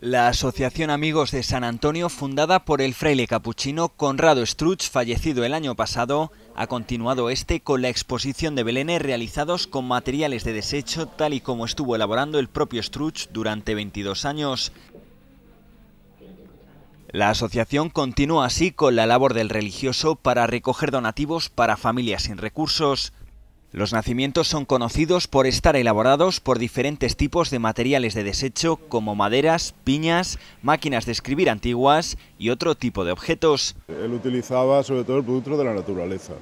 La Asociación Amigos de San Antonio, fundada por el fraile capuchino Conrado Struch, fallecido el año pasado, ha continuado este con la exposición de belenes realizados con materiales de desecho, tal y como estuvo elaborando el propio Struch durante 22 años. La asociación continúa así con la labor del religioso para recoger donativos para familias sin recursos. Los nacimientos son conocidos por estar elaborados por diferentes tipos de materiales de desecho como maderas, piñas, máquinas de escribir antiguas y otro tipo de objetos. Él utilizaba sobre todo el producto de la naturaleza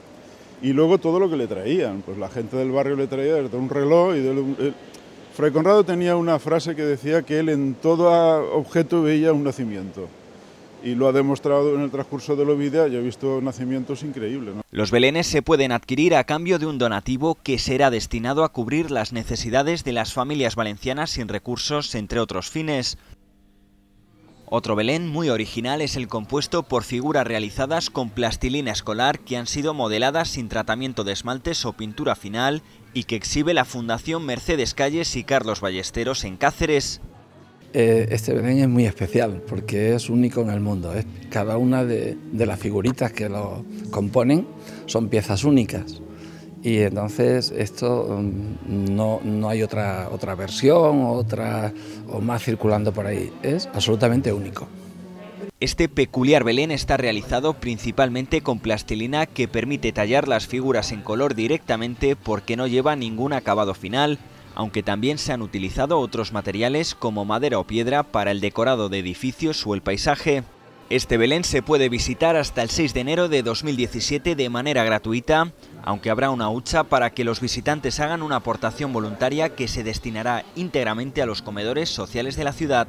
y luego todo lo que le traían, pues la gente del barrio le traía desde un reloj y de un... Eh, Fray Conrado tenía una frase que decía que él en todo objeto veía un nacimiento y lo ha demostrado en el transcurso de la vida y ha visto nacimientos increíbles. Los belenes se pueden adquirir a cambio de un donativo que será destinado a cubrir las necesidades de las familias valencianas sin recursos, entre otros fines. Otro Belén muy original es el compuesto por figuras realizadas con plastilina escolar que han sido modeladas sin tratamiento de esmaltes o pintura final y que exhibe la Fundación Mercedes Calles y Carlos Ballesteros en Cáceres. Eh, este Belén es muy especial porque es único en el mundo. Cada una de, las figuritas que lo componen son piezas únicas. Y entonces esto mm, no, no hay otra, otra versión otra, o más circulando por ahí. Es absolutamente único. Este peculiar Belén está realizado principalmente con plastilina que permite tallar las figuras en color directamente porque no lleva ningún acabado final aunque también se han utilizado otros materiales como madera o piedra para el decorado de edificios o el paisaje. Este Belén se puede visitar hasta el 6 de enero de 2017 de manera gratuita, aunque habrá una hucha para que los visitantes hagan una aportación voluntaria que se destinará íntegramente a los comedores sociales de la ciudad.